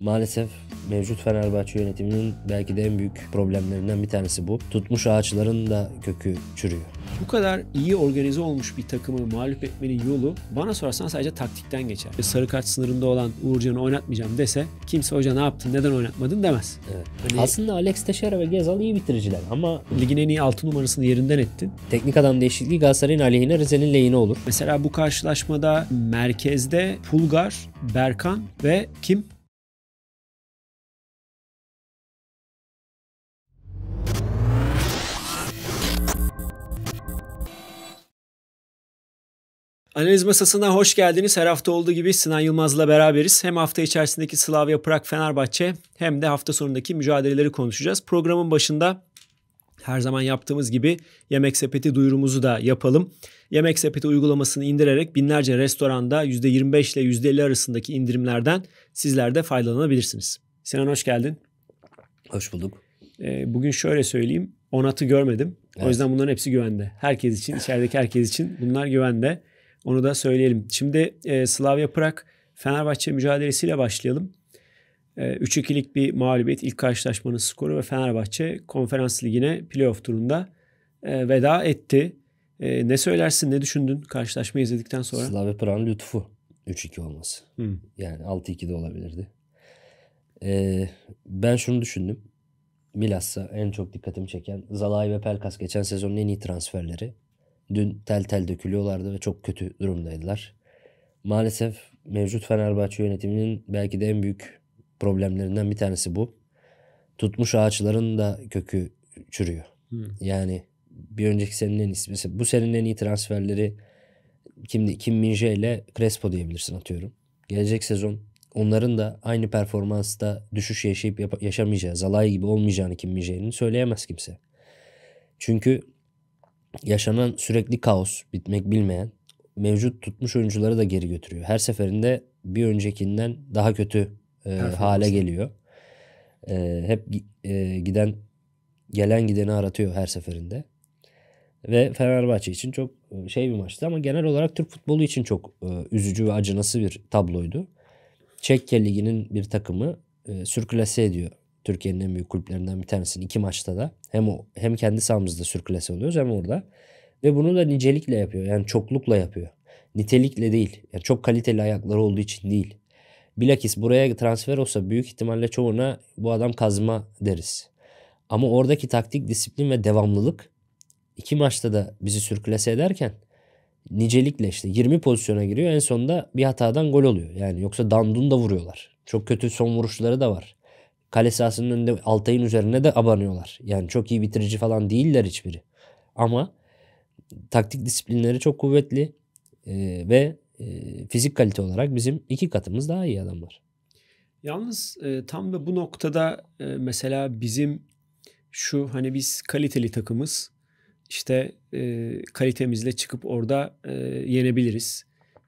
Maalesef mevcut Fenerbahçe yönetiminin belki de en büyük problemlerinden bir tanesi bu. Tutmuş ağaçların da kökü çürüyor. Bu kadar iyi organize olmuş bir takımı mağlup etmenin yolu bana sorarsan sadece taktikten geçer. E, sarı kart sınırında olan Uğurcan'ı oynatmayacağım dese kimse hoca ne yaptın neden oynatmadın demez. Evet. Hani... Aslında Alex Teixeira ve Gezal iyi bitiriciler ama ligin en iyi 6 numarasını yerinden ettin. Teknik adam değişikliği Galatasaray'ın aleyhine Rize'nin lehine olur. Mesela bu karşılaşmada merkezde Pulgar, Berkan ve kim? Analiz masasına hoş geldiniz. Her hafta olduğu gibi Sinan Yılmaz'la beraberiz. Hem hafta içerisindeki Slavia Prag Fenerbahçe hem de hafta sonundaki mücadeleleri konuşacağız. Programın başında her zaman yaptığımız gibi Yemek Sepeti duyurumuzu da yapalım. Yemek Sepeti uygulamasını indirerek binlerce restoranda %25 ile %50 arasındaki indirimlerden sizler de faydalanabilirsiniz. Sinan hoş geldin. Hoş bulduk. Ee, bugün şöyle söyleyeyim. Onat'ı görmedim. Evet. O yüzden bunların hepsi güvende. Herkes için, içerideki herkes için bunlar güvende. Onu da söyleyelim. Şimdi e, Slavia Prag Fenerbahçe mücadelesiyle başlayalım. E, 3-2'lik bir mağlubiyet ilk karşılaşmanın skoru ve Fenerbahçe konferans ligine playoff turunda e, veda etti. E, ne söylersin ne düşündün karşılaşmayı izledikten sonra? Slavia Prag'ın lütfu 3-2 olması. Hmm. Yani 6-2 de olabilirdi. E, ben şunu düşündüm. Bilhassa en çok dikkatimi çeken Zalai ve Pelkas geçen sezonun en iyi transferleri dün tel tel dökülüyorlardı ve çok kötü durumdaydılar. Maalesef mevcut Fenerbahçe yönetiminin belki de en büyük problemlerinden bir tanesi bu. Tutmuş ağaçların da kökü çürüyor. Hmm. Yani bir önceki senenin ismi, bu senenin en iyi transferleri kim, Kim Minje ile Crespo diyebilirsin atıyorum. Gelecek sezon onların da aynı performansta düşüş yaşayıp yaşamayacağı, Zalai gibi olmayacağını Kim Minje'nin söyleyemez kimse. Çünkü yaşanan sürekli kaos, bitmek bilmeyen, mevcut tutmuş oyuncuları da geri götürüyor. Her seferinde bir öncekinden daha kötü e, hale geliyor. E, hep e, giden gelen gideni aratıyor her seferinde. Ve Fenerbahçe için çok e, şey bir maçtı ama genel olarak Türk futbolu için çok e, üzücü ve acınası bir tabloydu. Çekke Ligi'nin bir takımı e, sürklase ediyor Türkiye'nin en büyük kulüplerinden bir tanesini iki maçta da hem o, hem kendi sahamızda sürklase oluyoruz hem orada. Ve bunu da nicelikle yapıyor. Yani çoklukla yapıyor. Nitelikle değil. Yani çok kaliteli ayakları olduğu için değil. Bilakis buraya transfer olsa büyük ihtimalle çoğuna bu adam kazma deriz. Ama oradaki taktik disiplin ve devamlılık iki maçta da bizi sürklese ederken nicelikle işte 20 pozisyona giriyor en sonunda bir hatadan gol oluyor. Yani yoksa dandun da vuruyorlar. Çok kötü son vuruşları da var. Kale sahasının önünde Altay'ın üzerine de abanıyorlar. Yani çok iyi bitirici falan değiller hiçbiri. Ama taktik disiplinleri çok kuvvetli e, ve e, fizik kalite olarak bizim iki katımız daha iyi adamlar. Yalnız e, tam da bu noktada e, mesela bizim şu hani biz kaliteli takımız işte e, kalitemizle çıkıp orada e, yenebiliriz.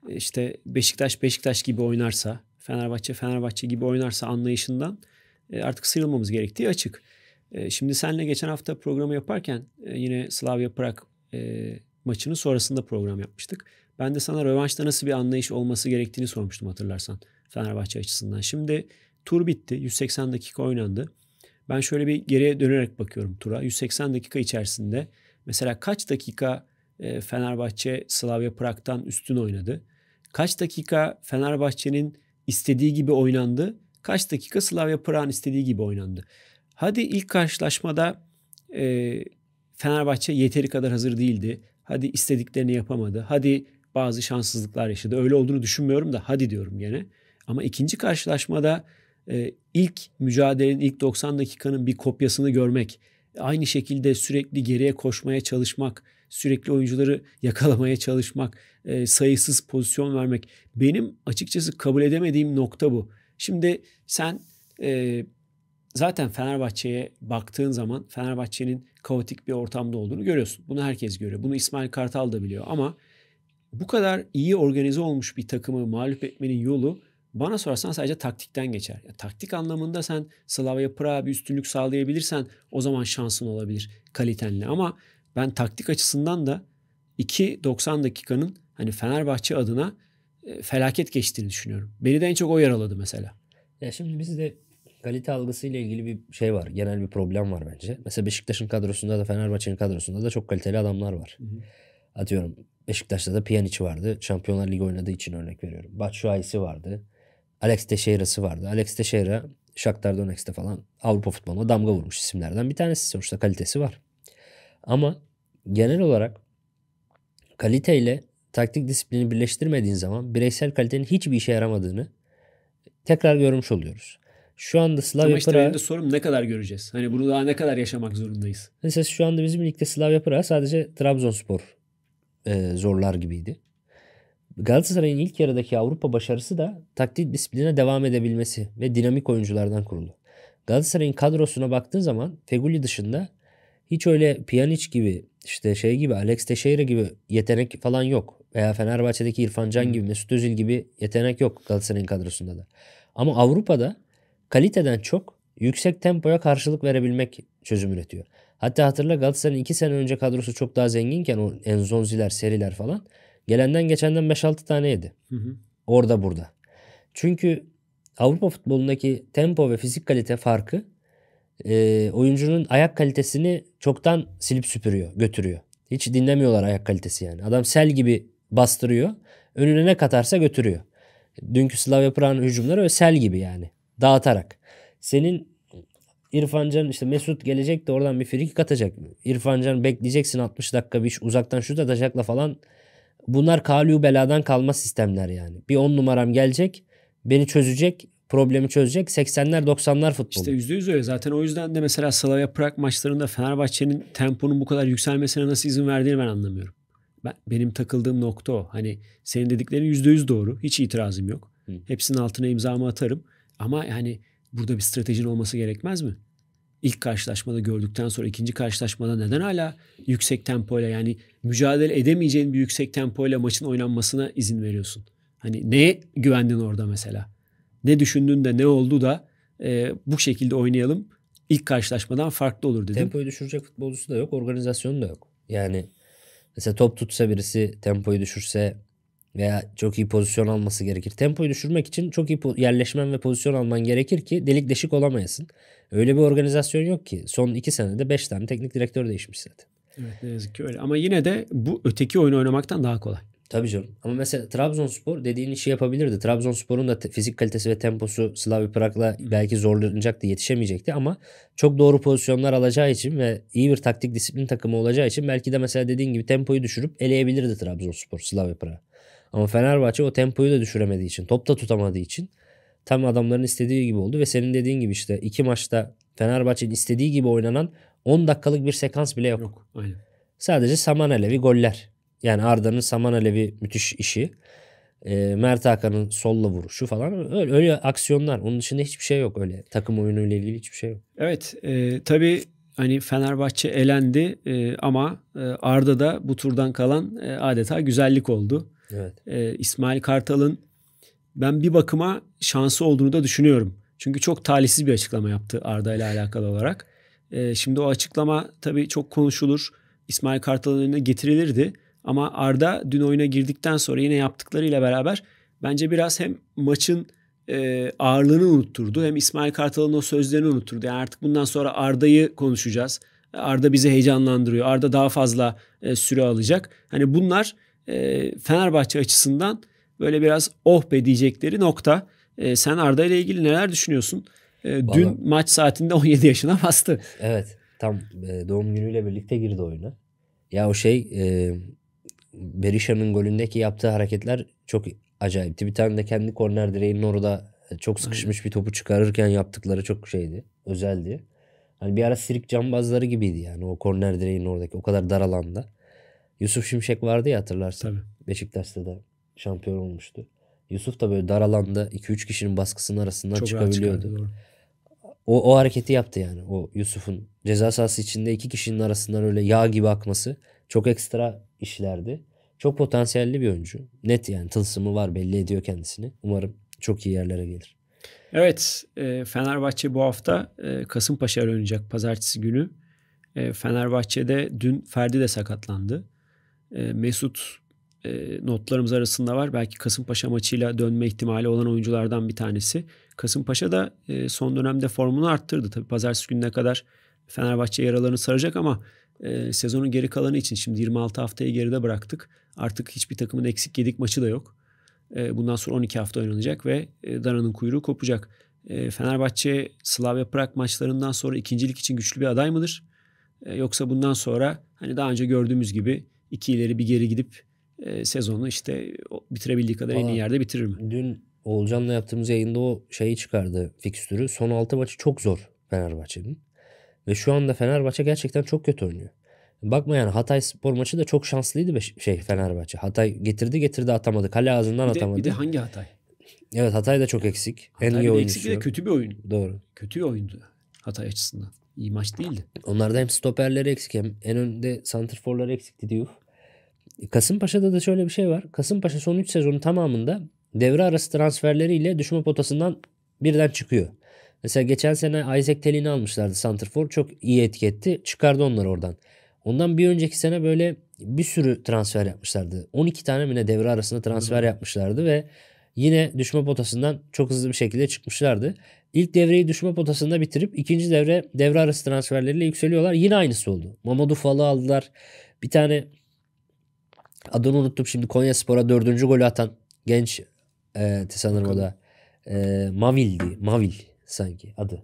E, işte Beşiktaş Beşiktaş gibi oynarsa, Fenerbahçe Fenerbahçe gibi oynarsa anlayışından e, artık sıyrılmamız gerektiği açık. E, şimdi senle geçen hafta programı yaparken e, yine Slavia Prag maçını sonrasında program yapmıştık. Ben de sana rövanşta nasıl bir anlayış olması gerektiğini sormuştum hatırlarsan Fenerbahçe açısından. Şimdi tur bitti. 180 dakika oynandı. Ben şöyle bir geriye dönerek bakıyorum tura. 180 dakika içerisinde mesela kaç dakika Fenerbahçe Slavia Prag'dan üstün oynadı? Kaç dakika Fenerbahçe'nin istediği gibi oynandı kaç dakika Slavia Praha'nın istediği gibi oynandı. Hadi ilk karşılaşmada e, Fenerbahçe yeteri kadar hazır değildi. Hadi istediklerini yapamadı. Hadi bazı şanssızlıklar yaşadı. Öyle olduğunu düşünmüyorum da hadi diyorum gene. Ama ikinci karşılaşmada e, ilk mücadelenin ilk 90 dakikanın bir kopyasını görmek, aynı şekilde sürekli geriye koşmaya çalışmak, sürekli oyuncuları yakalamaya çalışmak, e, sayısız pozisyon vermek benim açıkçası kabul edemediğim nokta bu. Şimdi sen e, zaten Fenerbahçe'ye baktığın zaman Fenerbahçe'nin kaotik bir ortamda olduğunu görüyorsun. Bunu herkes görüyor. Bunu İsmail Kartal da biliyor ama bu kadar iyi organize olmuş bir takımı mağlup etmenin yolu bana sorarsan sadece taktikten geçer. Ya, taktik anlamında sen Slavia Praha bir üstünlük sağlayabilirsen o zaman şansın olabilir kalitenle. Ama ben taktik açısından da 2.90 dakikanın hani Fenerbahçe adına e, felaket geçtiğini düşünüyorum. Beni de en çok o yaraladı mesela. Ya şimdi bizde kalite algısıyla ilgili bir şey var. Genel bir problem var bence. Mesela Beşiktaş'ın kadrosunda da Fenerbahçe'nin kadrosunda da çok kaliteli adamlar var. Hı hı. Atıyorum Beşiktaş'ta da Pjanic vardı. Şampiyonlar Ligi oynadığı için örnek veriyorum. Batshuayi'si vardı. Alex Teixeira'sı vardı. Alex Teixeira Shakhtar Donetsk'te falan Avrupa futboluna damga vurmuş isimlerden bir tanesi sonuçta kalitesi var. Ama genel olarak kaliteyle taktik disiplini birleştirmediğin zaman bireysel kalitenin hiçbir işe yaramadığını tekrar görmüş oluyoruz. Şu anda Slavya Ama işte Praha... sorum ne kadar göreceğiz? Hani bunu daha ne kadar yaşamak zorundayız? Mesela şu anda bizim ligde Slavya Praha sadece Trabzonspor e, zorlar gibiydi. Galatasaray'ın ilk yarıdaki Avrupa başarısı da taktik disipline devam edebilmesi ve dinamik oyunculardan kurulu. Galatasaray'ın kadrosuna baktığın zaman Feguli dışında hiç öyle Pjanic gibi işte şey gibi Alex Teixeira gibi yetenek falan yok. Veya Fenerbahçe'deki İrfan Can gibi, Mesut Özil gibi yetenek yok Galatasaray'ın kadrosunda da. Ama Avrupa'da kaliteden çok yüksek tempoya karşılık verebilmek çözüm üretiyor. Hatta hatırla Galatasaray'ın 2 sene önce kadrosu çok daha zenginken o Enzonziler, Seriler falan gelenden geçenden 5-6 tane yedi. Hı hı. Orada burada. Çünkü Avrupa futbolundaki tempo ve fizik kalite farkı e, oyuncunun ayak kalitesini çoktan silip süpürüyor, götürüyor. Hiç dinlemiyorlar ayak kalitesi yani. Adam sel gibi bastırıyor. Önüne ne katarsa götürüyor. Dünkü Slavia Praha'nın hücumları öyle sel gibi yani. Dağıtarak. Senin İrfan Can işte Mesut gelecek de oradan bir frikik atacak. İrfan Can bekleyeceksin 60 dakika bir uzaktan şut atacakla falan. Bunlar kalyu beladan kalma sistemler yani. Bir 10 numaram gelecek. Beni çözecek problemi çözecek. 80'ler 90'lar futbolu. İşte yüz öyle. Zaten o yüzden de mesela Slavia Prag maçlarında Fenerbahçe'nin temponun bu kadar yükselmesine nasıl izin verdiğini ben anlamıyorum. Ben, benim takıldığım nokta o. Hani senin dediklerin yüzde yüz doğru. Hiç itirazım yok. Hı. Hepsinin altına imzamı atarım. Ama yani burada bir stratejin olması gerekmez mi? İlk karşılaşmada gördükten sonra ikinci karşılaşmada neden hala yüksek tempoyla yani mücadele edemeyeceğin bir yüksek tempoyla maçın oynanmasına izin veriyorsun? Hani neye güvendin orada mesela? Ne düşündün de ne oldu da e, bu şekilde oynayalım ilk karşılaşmadan farklı olur dedim. Tempoyu düşürecek futbolcusu da yok, organizasyonu da yok. Yani Mesela top tutsa birisi tempoyu düşürse veya çok iyi pozisyon alması gerekir. Tempoyu düşürmek için çok iyi yerleşmen ve pozisyon alman gerekir ki delik deşik olamayasın. Öyle bir organizasyon yok ki. Son iki senede beş tane teknik direktör değişmiş zaten. Evet ne yazık ki öyle. Ama yine de bu öteki oyunu oynamaktan daha kolay. Tabii canım. Ama mesela Trabzonspor dediğin işi yapabilirdi. Trabzonspor'un da fizik kalitesi ve temposu Slavi Prag'la belki zorlanacaktı, yetişemeyecekti ama çok doğru pozisyonlar alacağı için ve iyi bir taktik disiplin takımı olacağı için belki de mesela dediğin gibi tempoyu düşürüp eleyebilirdi Trabzonspor Slavi Prag Ama Fenerbahçe o tempoyu da düşüremediği için, topta tutamadığı için tam adamların istediği gibi oldu ve senin dediğin gibi işte iki maçta Fenerbahçe'nin istediği gibi oynanan 10 dakikalık bir sekans bile yok. Yok, aynen. Sadece Samanelevi goller. Yani Arda'nın saman alevi müthiş işi. E, Mert Hakan'ın solla vuruşu falan öyle, öyle aksiyonlar. Onun dışında hiçbir şey yok öyle. Takım oyunuyla ilgili hiçbir şey yok. Evet e, tabii hani Fenerbahçe elendi e, ama e, Arda da bu turdan kalan e, adeta güzellik oldu. Evet. E, İsmail Kartal'ın ben bir bakıma şansı olduğunu da düşünüyorum. Çünkü çok talihsiz bir açıklama yaptı Arda ile alakalı olarak. E, şimdi o açıklama tabii çok konuşulur. İsmail Kartal'ın önüne getirilirdi. Ama Arda dün oyuna girdikten sonra yine yaptıklarıyla beraber bence biraz hem maçın e, ağırlığını unutturdu hem İsmail Kartal'ın o sözlerini unutturdu. Yani artık bundan sonra Arda'yı konuşacağız. Arda bizi heyecanlandırıyor. Arda daha fazla e, süre alacak. Hani bunlar e, Fenerbahçe açısından böyle biraz oh be diyecekleri nokta. E, sen Arda ile ilgili neler düşünüyorsun? E, Vallahi... dün maç saatinde 17 yaşına bastı. Evet. Tam e, doğum günüyle birlikte girdi oyuna. Ya o şey e, Berisha'nın golündeki yaptığı hareketler çok acayipti. Bir tane de kendi korner direğinin orada çok sıkışmış bir topu çıkarırken yaptıkları çok şeydi. Özeldi. Hani bir ara sirik cambazları gibiydi yani o korner direğinin oradaki o kadar dar alanda. Yusuf Şimşek vardı ya hatırlarsın. Tabii. Beşiktaş'ta da şampiyon olmuştu. Yusuf da böyle dar alanda 2-3 kişinin baskısının arasından çok çıkabiliyordu. o, o hareketi yaptı yani. O Yusuf'un ceza sahası içinde iki kişinin arasından öyle yağ gibi akması çok ekstra işlerdi. Çok potansiyelli bir oyuncu. Net yani tılsımı var belli ediyor kendisini. Umarım çok iyi yerlere gelir. Evet e, Fenerbahçe bu hafta e, Kasımpaşa oynayacak pazartesi günü. E, Fenerbahçe'de dün Ferdi de sakatlandı. Mesut notlarımız arasında var. Belki Kasımpaşa maçıyla dönme ihtimali olan oyunculardan bir tanesi. Kasımpaşa da son dönemde formunu arttırdı. Tabii pazartesi gününe kadar Fenerbahçe yaralarını saracak ama e, sezonun geri kalanı için şimdi 26 haftayı geride bıraktık. Artık hiçbir takımın eksik yedik maçı da yok. E, bundan sonra 12 hafta oynanacak ve e, Dana'nın kuyruğu kopacak. E, Fenerbahçe Slavia Prag maçlarından sonra ikincilik için güçlü bir aday mıdır? E, yoksa bundan sonra hani daha önce gördüğümüz gibi iki ileri bir geri gidip e, sezonu işte bitirebildiği kadar Aa, en iyi yerde bitirir mi? Dün Oğulcan'la yaptığımız yayında o şeyi çıkardı fikstürü. Son 6 maçı çok zor Fenerbahçe'nin. Ve şu anda Fenerbahçe gerçekten çok kötü oynuyor. Bakma yani Hatay spor maçı da çok şanslıydı be şey Fenerbahçe. Hatay getirdi getirdi atamadı. Kale ağzından bir de, atamadı. Bir de hangi Hatay? Evet Hatay da çok eksik. Hatay en iyi oyuncusu. Eksik de kötü bir oyun. Doğru. Kötü bir oyundu Hatay açısından. İyi maç değildi. Onlarda hem stoperleri eksik hem en önde santrforları eksikti diyor. Kasımpaşa'da da şöyle bir şey var. Kasımpaşa son 3 sezonun tamamında devre arası transferleriyle düşme potasından birden çıkıyor. Mesela geçen sene Isaac Tellin'i almışlardı Santrfor. Çok iyi etki etti. Çıkardı onları oradan. Ondan bir önceki sene böyle bir sürü transfer yapmışlardı. 12 tane ne devre arasında transfer Hı. yapmışlardı ve yine düşme potasından çok hızlı bir şekilde çıkmışlardı. İlk devreyi düşme potasında bitirip ikinci devre devre arası transferleriyle yükseliyorlar. Yine aynısı oldu. Mamadou Fal'ı aldılar. Bir tane adını unuttum şimdi Konya Spor'a dördüncü golü atan genç e, sanırım o da. E, Mavil'di. Mavil sanki adı.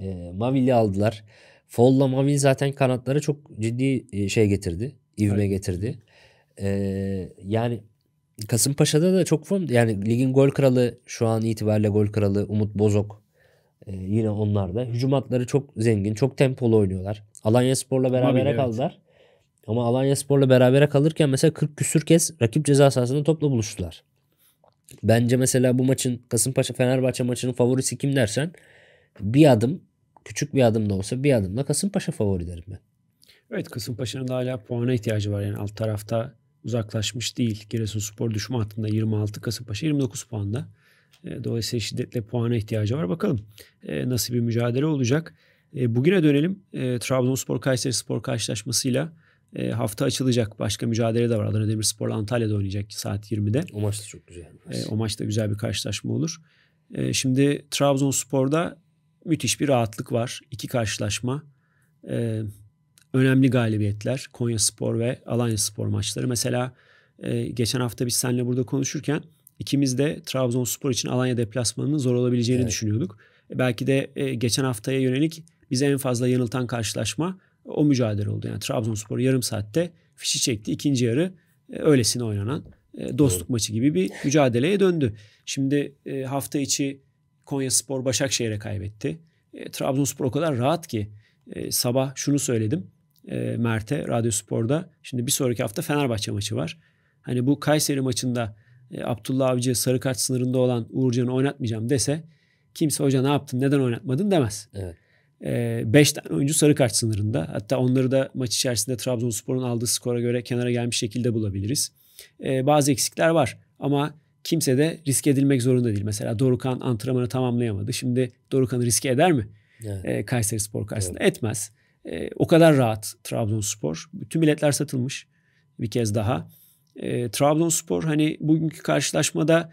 E, Mavil'i aldılar. Folla Mavil zaten kanatlara çok ciddi e, şey getirdi. İvme evet. getirdi. E, yani Kasımpaşa'da da çok form yani ligin gol kralı şu an itibariyle gol kralı Umut Bozok e, yine onlar da. Hücum hatları çok zengin. Çok tempolu oynuyorlar. Alanya Spor'la berabere Mavil, kaldılar. Evet. Ama Alanya Spor'la berabere kalırken mesela 40 küsür kez rakip ceza sahasında topla buluştular. Bence mesela bu maçın Kasımpaşa Fenerbahçe maçının favorisi kim dersen bir adım küçük bir adım da olsa bir adımla Kasımpaşa favori derim ben. Evet Kasımpaşa'nın da hala puana ihtiyacı var. Yani alt tarafta uzaklaşmış değil. Giresunspor düşme hattında 26 Kasımpaşa 29 puanda. E, dolayısıyla şiddetle puana ihtiyacı var. Bakalım e, nasıl bir mücadele olacak. E, bugüne dönelim. Trabzonspor Kayseri Spor karşılaşmasıyla e, hafta açılacak. Başka mücadele de var. Adana Demirspor'la Antalya'da oynayacak saat 20'de. O maç da çok güzel. E, o maç da güzel bir karşılaşma olur. E, şimdi Trabzonspor'da müthiş bir rahatlık var. İki karşılaşma. E, önemli galibiyetler. Konya Spor ve Alanya Spor maçları. Mesela e, geçen hafta biz seninle burada konuşurken ikimiz de Trabzonspor için Alanya deplasmanının zor olabileceğini evet. düşünüyorduk. E, belki de e, geçen haftaya yönelik bize en fazla yanıltan karşılaşma o mücadele oldu. Yani Trabzonspor yarım saatte fişi çekti. İkinci yarı e, öylesine oynanan e, dostluk maçı gibi bir mücadeleye döndü. Şimdi e, hafta içi Konyaspor Başakşehir'e kaybetti. E, Trabzonspor o kadar rahat ki e, sabah şunu söyledim e, Mert'e Radyo Spor'da. Şimdi bir sonraki hafta Fenerbahçe maçı var. Hani bu Kayseri maçında e, Abdullah Avcı sarı kart sınırında olan Uğurcan'ı oynatmayacağım dese kimse hoca ne yaptın neden oynatmadın demez. Evet. 5 ee, tane oyuncu sarı kart sınırında. Hatta onları da maç içerisinde Trabzonspor'un aldığı skora göre kenara gelmiş şekilde bulabiliriz. Ee, bazı eksikler var ama kimse de risk edilmek zorunda değil. Mesela Dorukan antrenmanı tamamlayamadı. Şimdi Dorukan'ı riske eder mi? Evet. Ee, Kayseri Spor karşısında evet. etmez. O kadar rahat Trabzonspor. Tüm biletler satılmış bir kez daha. E, Trabzonspor hani bugünkü karşılaşmada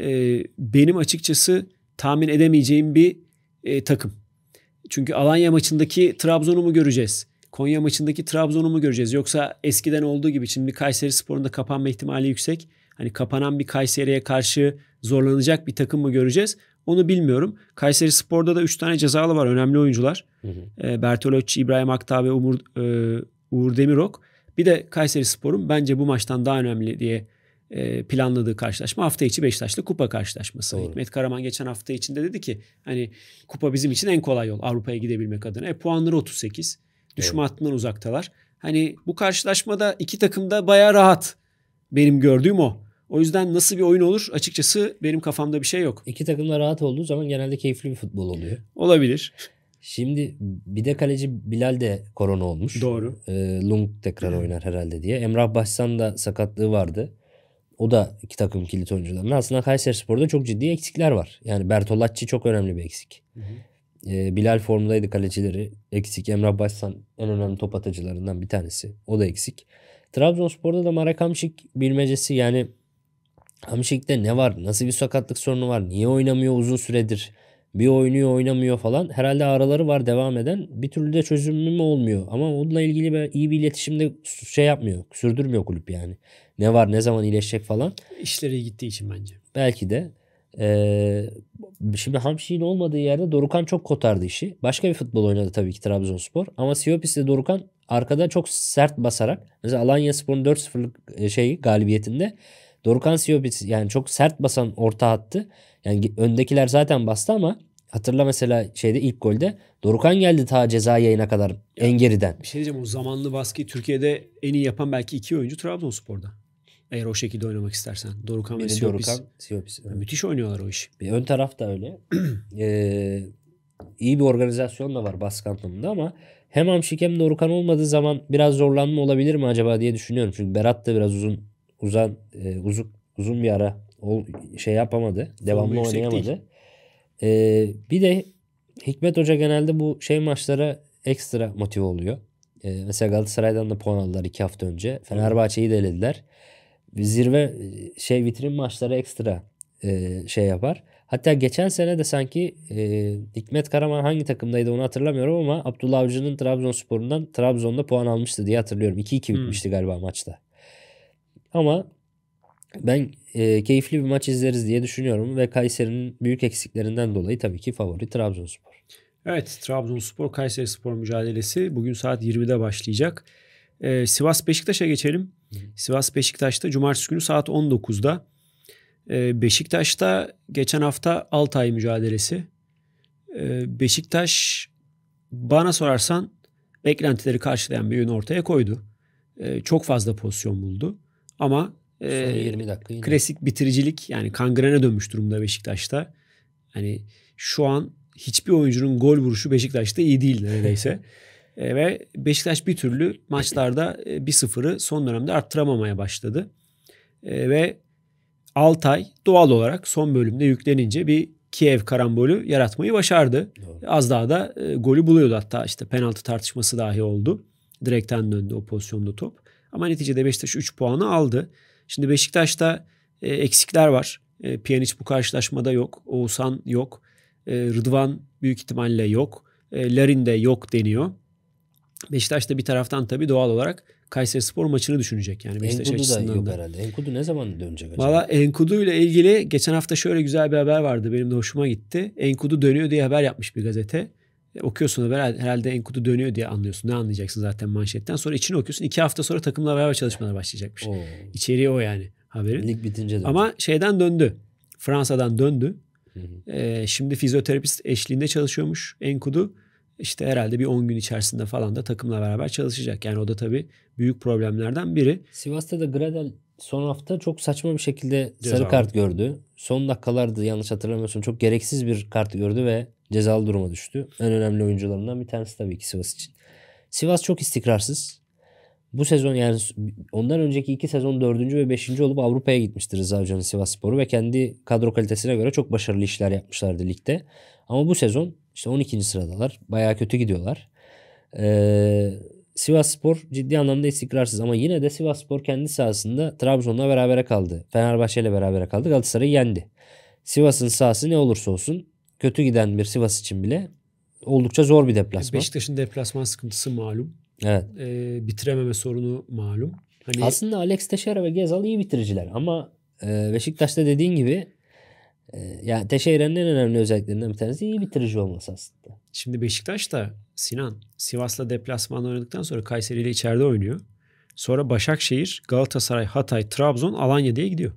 e, benim açıkçası tahmin edemeyeceğim bir e, takım. Çünkü Alanya maçındaki Trabzon'u mu göreceğiz? Konya maçındaki Trabzon'u mu göreceğiz? Yoksa eskiden olduğu gibi şimdi Kayseri Spor'un da kapanma ihtimali yüksek. Hani kapanan bir Kayseri'ye karşı zorlanacak bir takım mı göreceğiz? Onu bilmiyorum. Kayseri Spor'da da 3 tane cezalı var. Önemli oyuncular. Hı E, ee, Bertolocci, İbrahim Aktağ ve Umur, e, Uğur Demirok. Bir de Kayseri Spor'un bence bu maçtan daha önemli diye e, planladığı karşılaşma hafta içi Beşiktaş'la kupa karşılaşması. Doğru. Hikmet Karaman geçen hafta içinde dedi ki hani kupa bizim için en kolay yol Avrupa'ya gidebilmek adına. E puanları 38. Düşme Doğru. hattından uzaktalar. Hani bu karşılaşmada iki takım da bayağı rahat. Benim gördüğüm o. O yüzden nasıl bir oyun olur açıkçası benim kafamda bir şey yok. İki takım da rahat olduğu zaman genelde keyifli bir futbol oluyor. Olabilir. Şimdi bir de kaleci Bilal de korona olmuş. Doğru. E, Lung tekrar oynar herhalde diye. Emrah Başsan da sakatlığı vardı. O da iki takım kilit oyuncularından. Aslında Kayseri Spor'da çok ciddi eksikler var. Yani Bertolacci çok önemli bir eksik. Hı hı. E, Bilal formdaydı kalecileri. Eksik. Emrah Başsan en önemli top atıcılarından bir tanesi. O da eksik. Trabzonspor'da da Marek Hamşik bilmecesi yani Hamşik'te ne var? Nasıl bir sakatlık sorunu var? Niye oynamıyor uzun süredir? Bir oynuyor oynamıyor falan. Herhalde araları var devam eden. Bir türlü de çözümü mü olmuyor. Ama onunla ilgili iyi bir iletişimde şey yapmıyor. Sürdürmüyor kulüp yani ne var ne zaman iyileşecek falan. İşleri gittiği için bence. Belki de. Ee, şimdi Hamşi'nin olmadığı yerde Dorukan çok kotardı işi. Başka bir futbol oynadı tabii ki Trabzonspor. Ama Siyopis'te Dorukan arkada çok sert basarak mesela Alanya Spor'un 4-0'lık e, şey galibiyetinde Dorukan Siyopis yani çok sert basan orta attı. Yani öndekiler zaten bastı ama hatırla mesela şeyde ilk golde Dorukan geldi ta ceza yayına kadar ya, en geriden. Bir şey diyeceğim o zamanlı baskı Türkiye'de en iyi yapan belki iki oyuncu Trabzonspor'da. Eğer o şekilde oynamak istersen. Dorukhan ve Siyopis. Dorukan, Müthiş oynuyorlar o işi. Bir ön taraf da öyle. ee, iyi bir organizasyon da var baskı anlamında ama hem Amşik hem Dorukhan olmadığı zaman biraz zorlanma olabilir mi acaba diye düşünüyorum. Çünkü Berat da biraz uzun uzan e, uzun uzun bir ara o şey yapamadı. Devamlı oynayamadı. Ee, bir de Hikmet Hoca genelde bu şey maçlara ekstra motive oluyor. Ee, mesela Galatasaray'dan da puan aldılar iki hafta önce. Fenerbahçe'yi de elediler zirve şey vitrin maçları ekstra e, şey yapar. Hatta geçen sene de sanki e, Hikmet Karaman hangi takımdaydı onu hatırlamıyorum ama Abdullah Avcı'nın Trabzonspor'undan Trabzon'da puan almıştı diye hatırlıyorum. 2-2 hmm. bitmişti galiba maçta. Ama ben e, keyifli bir maç izleriz diye düşünüyorum ve Kayseri'nin büyük eksiklerinden dolayı tabii ki favori Trabzonspor. Evet Trabzonspor Kayseri Spor mücadelesi bugün saat 20'de başlayacak. Ee, Sivas Beşiktaş'a geçelim. Sivas Beşiktaş'ta cumartesi günü saat 19'da. Ee, Beşiktaş'ta geçen hafta Altay mücadelesi. Ee, Beşiktaş bana sorarsan beklentileri karşılayan bir oyun ortaya koydu. Ee, çok fazla pozisyon buldu. Ama e, Son 20 dakika yine. klasik bitiricilik yani kangrene dönmüş durumda Beşiktaş'ta. Hani şu an hiçbir oyuncunun gol vuruşu Beşiktaş'ta iyi değil neredeyse. E, ve Beşiktaş bir türlü maçlarda e, bir sıfırı son dönemde arttıramamaya başladı. E, ve Altay doğal olarak son bölümde yüklenince bir Kiev karambolü yaratmayı başardı. Doğru. Az daha da e, golü buluyordu hatta işte penaltı tartışması dahi oldu. Direkten döndü o pozisyonda top. Ama neticede Beşiktaş 3 puanı aldı. Şimdi Beşiktaş'ta e, eksikler var. E, Pjanic bu karşılaşmada yok. Oğuzhan yok. E, Rıdvan büyük ihtimalle yok. E, Larin de yok deniyor. Beşiktaş da bir taraftan tabii doğal olarak Kayseri Spor maçını düşünecek. Yani Beşiktaş Enkudu açısından da. Yok da. herhalde. Enkudu ne zaman dönecek acaba? Valla Enkudu ile ilgili geçen hafta şöyle güzel bir haber vardı. Benim de hoşuma gitti. Enkudu dönüyor diye haber yapmış bir gazete. E, okuyorsun haber herhalde Enkudu dönüyor diye anlıyorsun. Ne anlayacaksın zaten manşetten. Sonra içini okuyorsun. İki hafta sonra takımla beraber çalışmalar başlayacakmış. Oo. İçeriği o yani haberin. Lig bitince döndü. Ama şeyden döndü. Fransa'dan döndü. Hı hı. Ee, şimdi fizyoterapist eşliğinde çalışıyormuş Enkudu işte herhalde bir 10 gün içerisinde falan da takımla beraber çalışacak. Yani o da tabii büyük problemlerden biri. Sivas'ta da Gradel son hafta çok saçma bir şekilde Cezalı. sarı kart gördü. Son dakikalardı yanlış hatırlamıyorsun çok gereksiz bir kart gördü ve cezalı duruma düştü. En önemli oyuncularından bir tanesi tabii ki Sivas için. Sivas çok istikrarsız. Bu sezon yani ondan önceki iki sezon dördüncü ve beşinci olup Avrupa'ya gitmiştir Rıza Hoca'nın Sivas Sporu ve kendi kadro kalitesine göre çok başarılı işler yapmışlardı ligde. Ama bu sezon işte 12. sıradalar. Baya kötü gidiyorlar. Ee, Sivas Spor ciddi anlamda istikrarsız ama yine de Sivas Spor kendi sahasında Trabzon'la berabere kaldı. Fenerbahçe ile berabere kaldı. Galatasaray'ı yendi. Sivas'ın sahası ne olursa olsun kötü giden bir Sivas için bile oldukça zor bir deplasman. Beşiktaş'ın deplasman sıkıntısı malum. Evet. Ee, bitirememe sorunu malum. Hani... Aslında Alex Teixeira ve Gezal iyi bitiriciler ama e, Beşiktaş'ta dediğin gibi ee, yani Teşehir'in en önemli özelliklerinden bir tanesi iyi bitirici olması aslında. Şimdi Beşiktaş da Sinan Sivas'la deplasman oynadıktan sonra Kayseri ile içeride oynuyor. Sonra Başakşehir, Galatasaray, Hatay, Trabzon, Alanya diye gidiyor.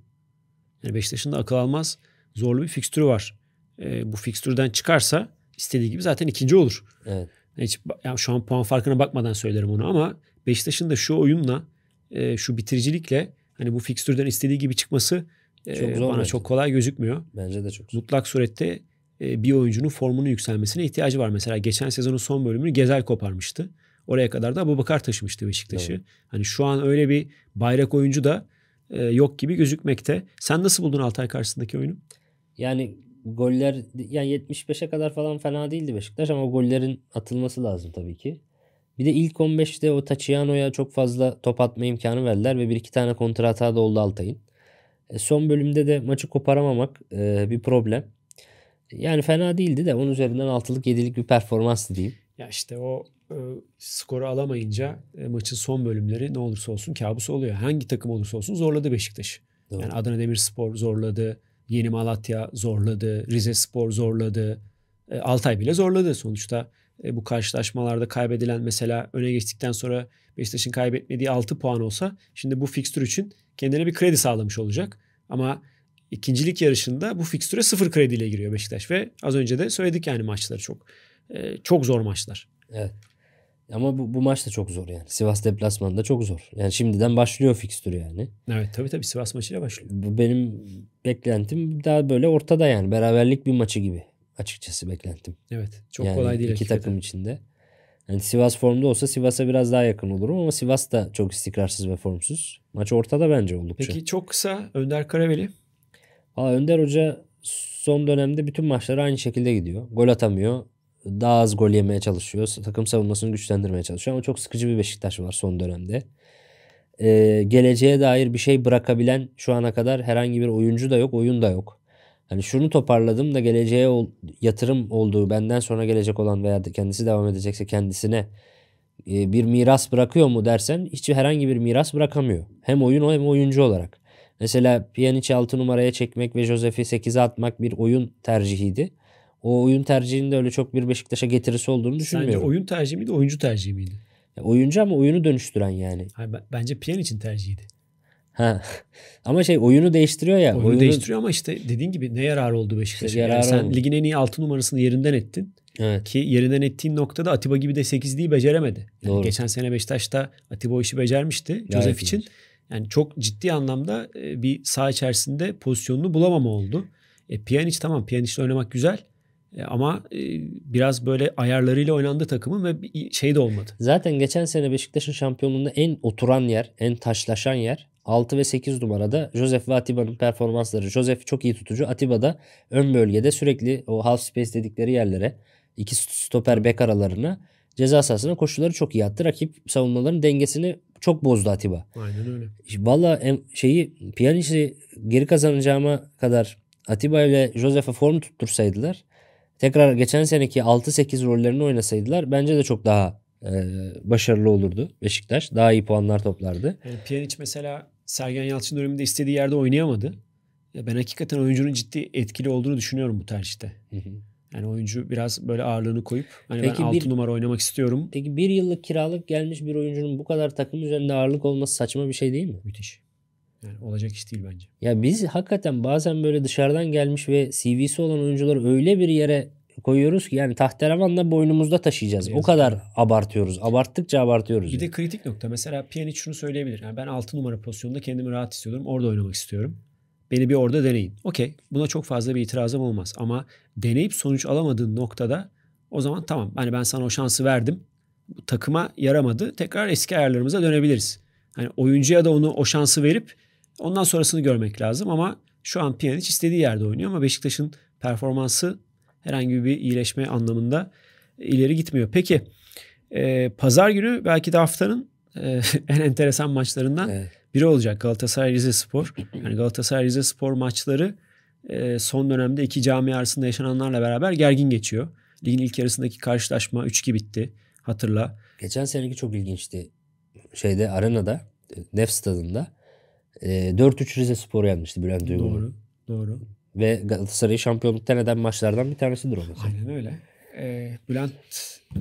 Yani Beşiktaş'ın da akıl almaz zorlu bir fikstürü var. E, bu fikstürden çıkarsa istediği gibi zaten ikinci olur. Evet. Hiç, yani şu an puan farkına bakmadan söylerim onu ama Beşiktaş'ın da şu oyunla, e, şu bitiricilikle hani bu fikstürden istediği gibi çıkması ee, çok zor bana bence. çok kolay gözükmüyor. Bence de çok zor. Mutlak surette e, bir oyuncunun formunun yükselmesine ihtiyacı var. Mesela geçen sezonun son bölümünü Gezel koparmıştı. Oraya kadar da Abubakar taşımıştı Beşiktaş'ı. Evet. Hani şu an öyle bir bayrak oyuncu da e, yok gibi gözükmekte. Sen nasıl buldun Altay karşısındaki oyunu? Yani goller yani 75'e kadar falan fena değildi Beşiktaş ama gollerin atılması lazım tabii ki. Bir de ilk 15'te o Tachiano'ya çok fazla top atma imkanı verdiler ve bir iki tane kontra hata da oldu Altay'ın. E, son bölümde de maçı koparamamak e, bir problem. Yani fena değildi de onun üzerinden 6'lık 7'lik bir performans diyeyim. Ya işte o e, skoru alamayınca e, maçın son bölümleri ne olursa olsun kabus oluyor. Hangi takım olursa olsun zorladı Beşiktaş. Doğru. Yani Adana Demirspor zorladı, Yeni Malatya zorladı, Rize Spor zorladı, e, Altay bile zorladı. Sonuçta e, bu karşılaşmalarda kaybedilen mesela öne geçtikten sonra Beşiktaş'ın kaybetmediği 6 puan olsa şimdi bu fikstür için kendine bir kredi sağlamış olacak. Ama ikincilik yarışında bu fikstüre sıfır krediyle giriyor Beşiktaş ve az önce de söyledik yani maçları çok e, çok zor maçlar. Evet. Ama bu, bu maç da çok zor yani. Sivas deplasmanında çok zor. Yani şimdiden başlıyor fikstür yani. Evet tabii tabii Sivas maçıyla başlıyor. Bu benim beklentim daha böyle ortada yani. Beraberlik bir maçı gibi açıkçası beklentim. Evet çok yani kolay değil. iki takım içinde. Yani Sivas formda olsa Sivas'a biraz daha yakın olurum ama Sivas da çok istikrarsız ve formsuz. Maç ortada bence oldukça. Peki çok kısa Önder Karaveli. Aa, Önder Hoca son dönemde bütün maçları aynı şekilde gidiyor. Gol atamıyor. Daha az gol yemeye çalışıyor. Takım savunmasını güçlendirmeye çalışıyor ama çok sıkıcı bir Beşiktaş var son dönemde. Ee, geleceğe dair bir şey bırakabilen şu ana kadar herhangi bir oyuncu da yok, oyun da yok. Hani şunu toparladım da geleceğe ol, yatırım olduğu benden sonra gelecek olan veya kendisi devam edecekse kendisine e, bir miras bırakıyor mu dersen hiç herhangi bir miras bırakamıyor. Hem oyun hem oyuncu olarak. Mesela Pjanic'i 6 numaraya çekmek ve Josef'i 8'e atmak bir oyun tercihiydi. O oyun tercihinde öyle çok bir Beşiktaş'a getirisi olduğunu düşünmüyorum. Sence oyun tercihi miydi, oyuncu tercihi miydi? Ya, oyuncu ama oyunu dönüştüren yani. Hayır, bence Pjanic'in tercihiydi. Ha. Ama şey oyunu değiştiriyor ya. Oyunu, oyunu değiştiriyor ama işte dediğin gibi ne yarar oldu Beşiktaş'a? İşte yani sen oldu. ligin en iyi 6 numarasını yerinden ettin. Evet. Ki yerinden ettiğin noktada Atiba gibi de 8'liği beceremedi. Yani Doğru. geçen sene Beşiktaş'ta Atiba o işi becermişti Josef için. Yani çok ciddi anlamda e, bir saha içerisinde pozisyonunu bulamama oldu. E, Pjanic tamam Pjanic'le oynamak güzel. E, ama e, biraz böyle ayarlarıyla oynandı takımın ve şey de olmadı. Zaten geçen sene Beşiktaş'ın şampiyonluğunda en oturan yer, en taşlaşan yer 6 ve 8 numarada Josef ve Atiba'nın performansları. Josef çok iyi tutucu. Atiba da ön bölgede sürekli o half space dedikleri yerlere iki stoper bek aralarına ceza sahasına koşuları çok iyi attı. Rakip savunmaların dengesini çok bozdu Atiba. Aynen öyle. Valla şeyi Pjanic'i geri kazanacağıma kadar Atiba ile Josef'e form tuttursaydılar tekrar geçen seneki 6-8 rollerini oynasaydılar bence de çok daha e, başarılı olurdu Beşiktaş. Daha iyi puanlar toplardı. Yani ee, Pjanic mesela Sergen Yalçın döneminde istediği yerde oynayamadı. Ben hakikaten oyuncunun ciddi etkili olduğunu düşünüyorum bu tercihte. Yani oyuncu biraz böyle ağırlığını koyup hani peki ben 6 numara oynamak istiyorum. Peki bir yıllık kiralık gelmiş bir oyuncunun bu kadar takım üzerinde ağırlık olması saçma bir şey değil mi? Müthiş. Yani olacak iş değil bence. Ya biz hakikaten bazen böyle dışarıdan gelmiş ve CV'si olan oyuncuları öyle bir yere koyuyoruz ki yani tahterevanla boynumuzda taşıyacağız. Evet. O kadar abartıyoruz. Abarttıkça abartıyoruz. Bir yani. de kritik nokta. Mesela Pjanic şunu söyleyebilir. Yani ben 6 numara pozisyonunda kendimi rahat hissediyorum. Orada oynamak istiyorum. Beni bir orada deneyin. Okey. Buna çok fazla bir itirazım olmaz. Ama deneyip sonuç alamadığın noktada o zaman tamam. Hani ben sana o şansı verdim. Takıma yaramadı. Tekrar eski ayarlarımıza dönebiliriz. Hani oyuncuya da onu o şansı verip ondan sonrasını görmek lazım ama şu an Pjanic istediği yerde oynuyor ama Beşiktaş'ın performansı herhangi bir iyileşme anlamında ileri gitmiyor. Peki e, pazar günü belki de haftanın e, en enteresan maçlarından evet. biri olacak Galatasaray Rize Spor. Yani Galatasaray Rize Spor maçları e, son dönemde iki cami arasında yaşananlarla beraber gergin geçiyor. Ligin ilk yarısındaki karşılaşma 3-2 bitti hatırla. Geçen seneki çok ilginçti. Şeyde arenada e, Nef stadında e, 4-3 Rize Spor'u yenmişti Bülent Duygu. Doğru, doğru. Ve Galatasaray'ı şampiyonlukta neden maçlardan bir tanesidir o mesela. Aynen öyle. Ee, Bülent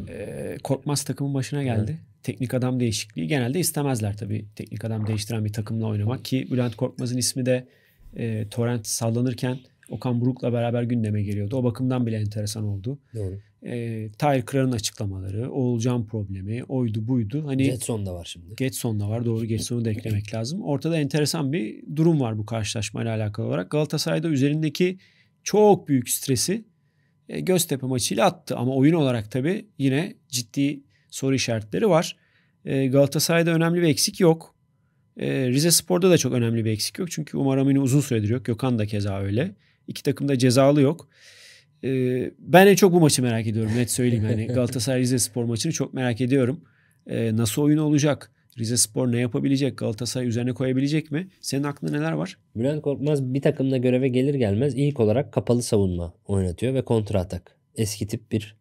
e, Korkmaz takımın başına geldi. Evet. Teknik adam değişikliği genelde istemezler tabii. Teknik adam değiştiren bir takımla oynamak ki Bülent Korkmaz'ın ismi de e, Torrent sallanırken Okan Buruk'la beraber gündeme geliyordu. O bakımdan bile enteresan oldu. Doğru. E, ee, Tahir Kırar'ın açıklamaları, Oğulcan problemi, oydu buydu. Hani Getson da var şimdi. Getson da var. Doğru Getson'u da eklemek lazım. Ortada enteresan bir durum var bu karşılaşmayla alakalı olarak. Galatasaray'da üzerindeki çok büyük stresi e, Göztepe maçıyla attı. Ama oyun olarak tabii yine ciddi soru işaretleri var. E, Galatasaray'da önemli bir eksik yok. E, Rize Spor'da da çok önemli bir eksik yok. Çünkü Umar Amin'i uzun süredir yok. Gökhan da keza öyle. İki takım da cezalı yok ben en çok bu maçı merak ediyorum net söyleyeyim. Yani Galatasaray Rize Spor maçını çok merak ediyorum. Ee, nasıl oyun olacak? Rize Spor ne yapabilecek? Galatasaray üzerine koyabilecek mi? Senin aklında neler var? Bülent Korkmaz bir takımda göreve gelir gelmez ilk olarak kapalı savunma oynatıyor ve kontra atak. Eski tip bir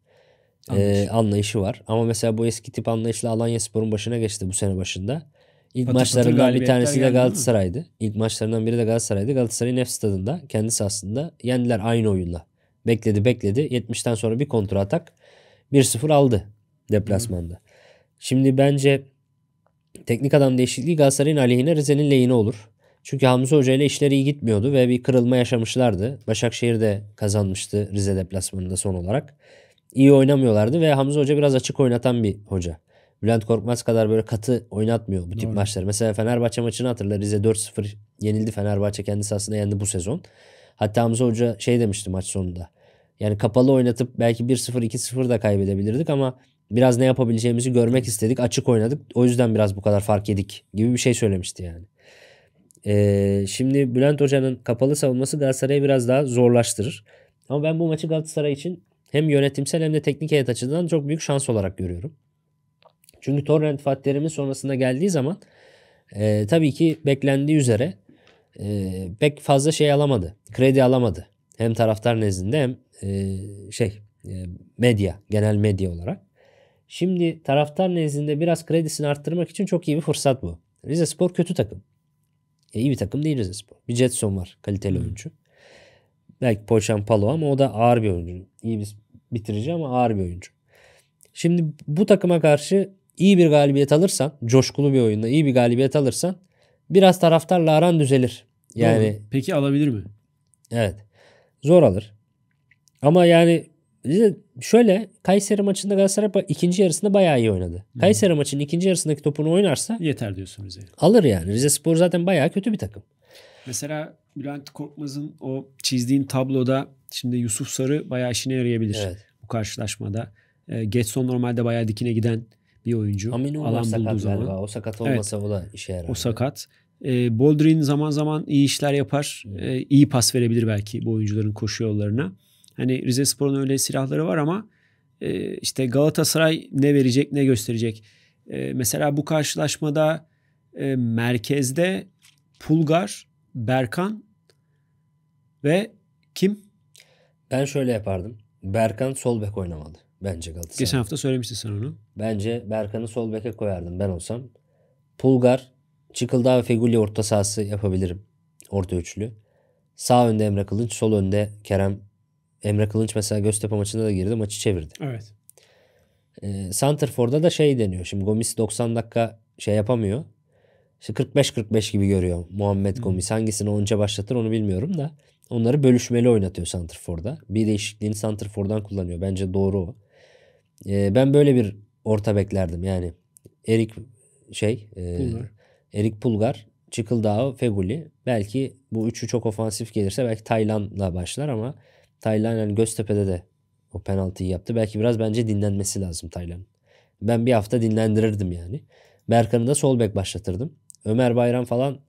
e, anlayışı var. Ama mesela bu eski tip anlayışla Alanya Spor'un başına geçti bu sene başında. İlk patır maçlarından patır bir tanesi de Galatasaray'dı. İlk maçlarından biri de Galatasaray'dı. Galatasaray'ın Nef stadında kendisi aslında yendiler aynı oyunla. Bekledi bekledi. 70'ten sonra bir kontra atak 1-0 aldı deplasmanda. Hı. Şimdi bence teknik adam değişikliği Galatasaray'ın aleyhine Rize'nin lehine olur. Çünkü Hamza Hoca ile işleri iyi gitmiyordu ve bir kırılma yaşamışlardı. Başakşehir de kazanmıştı Rize deplasmanında son olarak. İyi oynamıyorlardı ve Hamza Hoca biraz açık oynatan bir hoca. Bülent Korkmaz kadar böyle katı oynatmıyor bu tip Doğru. maçları. Mesela Fenerbahçe maçını hatırla. Rize 4-0 yenildi Fenerbahçe kendi aslında yendi bu sezon. Hatta Hamza Hoca şey demişti maç sonunda. Yani kapalı oynatıp belki 1-0 2-0 da kaybedebilirdik ama biraz ne yapabileceğimizi görmek istedik. Açık oynadık. O yüzden biraz bu kadar fark yedik gibi bir şey söylemişti yani. Ee, şimdi Bülent Hoca'nın kapalı savunması Galatasaray'ı biraz daha zorlaştırır. Ama ben bu maçı Galatasaray için hem yönetimsel hem de teknik heyet açısından çok büyük şans olarak görüyorum. Çünkü Torrent Fatih sonrasında geldiği zaman e, tabii ki beklendiği üzere e, pek fazla şey alamadı. Kredi alamadı. Hem taraftar nezdinde hem e, şey e, medya, genel medya olarak. Şimdi taraftar nezdinde biraz kredisini arttırmak için çok iyi bir fırsat bu. Rize Spor kötü takım. E, iyi bir takım değil Rize Spor. Bir Jetson var kaliteli hmm. oyuncu. Belki Poçan Palo ama o da ağır bir oyuncu. İyi bir bitirici ama ağır bir oyuncu. Şimdi bu takıma karşı iyi bir galibiyet alırsan, coşkulu bir oyunda iyi bir galibiyet alırsan biraz taraftarla aran düzelir. Yani Doğru. Peki alabilir mi? Evet. Zor alır. Ama yani şöyle Kayseri maçında Galatasaray ikinci yarısında bayağı iyi oynadı. Hı. Kayseri maçının ikinci yarısındaki topunu oynarsa yeter diyorsun Rize'ye. Alır yani. Rize Spor zaten bayağı kötü bir takım. Mesela Bülent Korkmaz'ın o çizdiğin tabloda şimdi Yusuf Sarı bayağı işine yarayabilir evet. bu karşılaşmada. E, Getson normalde bayağı dikine giden bir oyuncu. Aminu alan sakat zaman. Galiba. O sakat olmasa evet. o da işe yarar. O sakat. E, Boldrin zaman zaman iyi işler yapar. E, iyi pas verebilir belki bu oyuncuların koşu yollarına. Hani Rize Spor'un öyle silahları var ama e, işte Galatasaray ne verecek ne gösterecek. E, mesela bu karşılaşmada e, merkezde Pulgar, Berkan ve kim? Ben şöyle yapardım. Berkan sol bek oynamalı bence Galatasaray. Geçen hafta söylemiştin sen onu. Bence Berkan'ı sol beke koyardım ben olsam. Pulgar Çıkıldağ ve Feguli orta sahası yapabilirim. Orta üçlü. Sağ önde Emre Kılınç, sol önde Kerem. Emre Kılınç mesela Göztepe maçında da girdi maçı çevirdi. Evet. E, ee, Santerford'a da şey deniyor. Şimdi Gomis 90 dakika şey yapamıyor. İşte 45-45 gibi görüyor Muhammed Gomis. Hangisini onca başlatır onu bilmiyorum da. Onları bölüşmeli oynatıyor Santrfor'da. Bir değişikliğini Santrfor'dan kullanıyor. Bence doğru o. E, ben böyle bir orta beklerdim yani. Erik şey e, Bulgar. Erik Pulgar, Çıkıldağ, Feguli. Belki bu üçü çok ofansif gelirse belki Taylan'la başlar ama Taylan yani Göztepe'de de o penaltıyı yaptı. Belki biraz bence dinlenmesi lazım Taylan. Ben bir hafta dinlendirirdim yani. Berkan'ı da sol bek başlatırdım. Ömer Bayram falan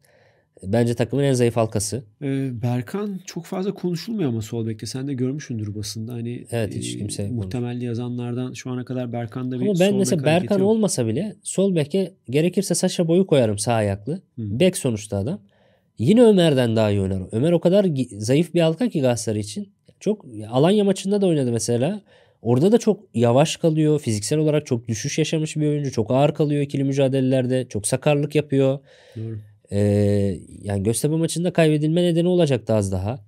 Bence takımın en zayıf halkası. Ee, Berkan çok fazla konuşulmuyor ama sol bekte. Sen de görmüşsündür basında. Hani evet hiç e, kimse. E, muhtemelli yazanlardan şu ana kadar Berkan'da bir sol ama ben sol mesela Berkan yok. olmasa bile sol beke gerekirse Saşa boyu koyarım sağ ayaklı. Hı. Bek sonuçta adam. Yine Ömer'den daha iyi oynar. Ömer o kadar zayıf bir halka ki Galatasaray için. Çok Alanya maçında da oynadı mesela. Orada da çok yavaş kalıyor. Fiziksel olarak çok düşüş yaşamış bir oyuncu. Çok ağır kalıyor ikili mücadelelerde. Çok sakarlık yapıyor. Doğru. Ee, yani Göztepe maçında kaybedilme nedeni olacaktı az daha.